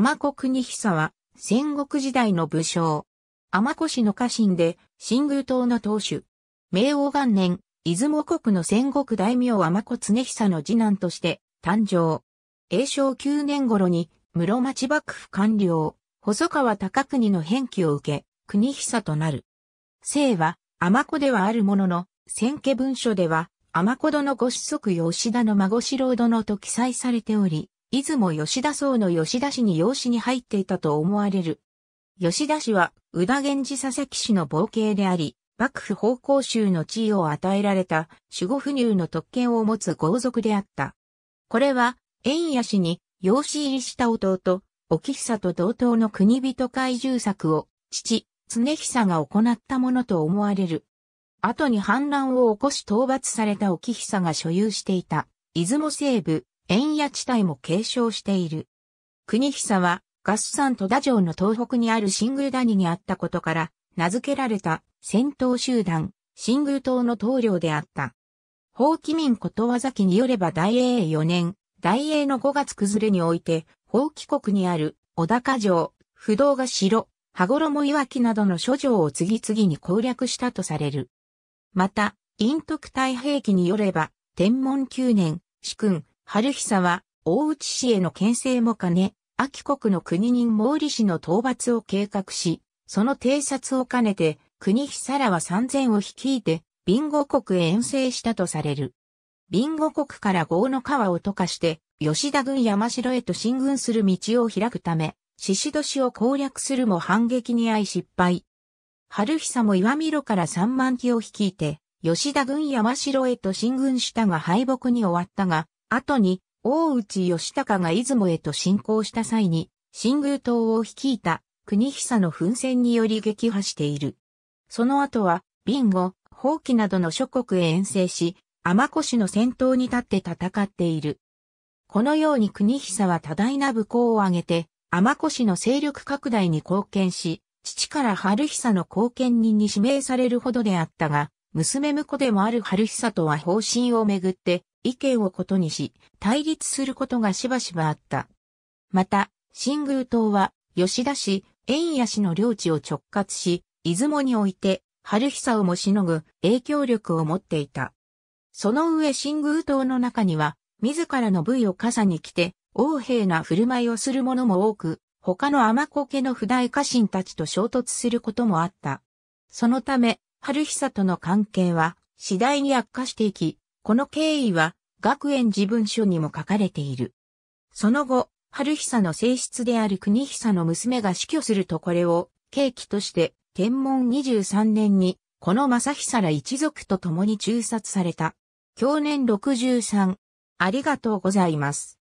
天子国久は、戦国時代の武将。天子氏の家臣で、新宮党の当主。明王元年、出雲国の戦国大名天子常久の次男として、誕生。永正九年頃に、室町幕府官僚、細川高国の返記を受け、国久となる。姓は、天子ではあるものの、千家文書では、天子殿ご子息吉田の孫四郎殿と記載されており、出雲吉田荘の吉田氏に養子に入っていたと思われる。吉田氏は、宇田源氏佐々木氏の冒険であり、幕府奉公衆の地位を与えられた守護不入の特権を持つ豪族であった。これは、円谷氏に養子入りした弟、沖久と同等の国人怪獣作を、父、常久が行ったものと思われる。後に反乱を起こし討伐された沖久が所有していた、出雲西部、円谷地帯も継承している。国久は、ガス山戸田城の東北にある新宮谷にあったことから、名付けられた戦闘集団、新宮島の棟梁であった。法規民ことわざきによれば大英4年、大英の5月崩れにおいて、法規国にある小高城、不動が城、羽衣岩城などの諸城を次々に攻略したとされる。また、陰徳太平記によれば、天文9年、主君、春久は、大内氏への牽制も兼ね、秋国の国人毛利氏の討伐を計画し、その偵察を兼ねて、国久らは三千を率いて、ビンゴ国へ遠征したとされる。ビンゴ国から豪の川を溶かして、吉田軍山城へと進軍する道を開くため、宍戸年を攻略するも反撃に遭い失敗。春久も岩見路から三万騎を率いて、吉田軍山城へと進軍したが敗北に終わったが、後に、大内義高が出雲へと侵攻した際に、新宮島を率いた国久の奮戦により撃破している。その後は、ビンゴ、放棄などの諸国へ遠征し、天越の戦闘に立って戦っている。このように国久は多大な武功を挙げて、天越の勢力拡大に貢献し、父から春久の貢献人に指名されるほどであったが、娘婿でもある春久とは方針をめぐって、意見を異にし、対立することがしばしばあった。また、新宮島は、吉田氏、円谷氏の領地を直轄し、出雲において、春久をもしのぐ影響力を持っていた。その上新宮島の中には、自らの部位を傘に着て、横平な振る舞いをする者も多く、他の天子家の不代家臣たちと衝突することもあった。そのため、春久との関係は次第に悪化していき、この経緯は、学園自文書にも書かれている。その後、春久の性質である国久の娘が死去するとこれを、契機として、天文23年に、この正久ら一族と共に中殺された。去年63。ありがとうございます。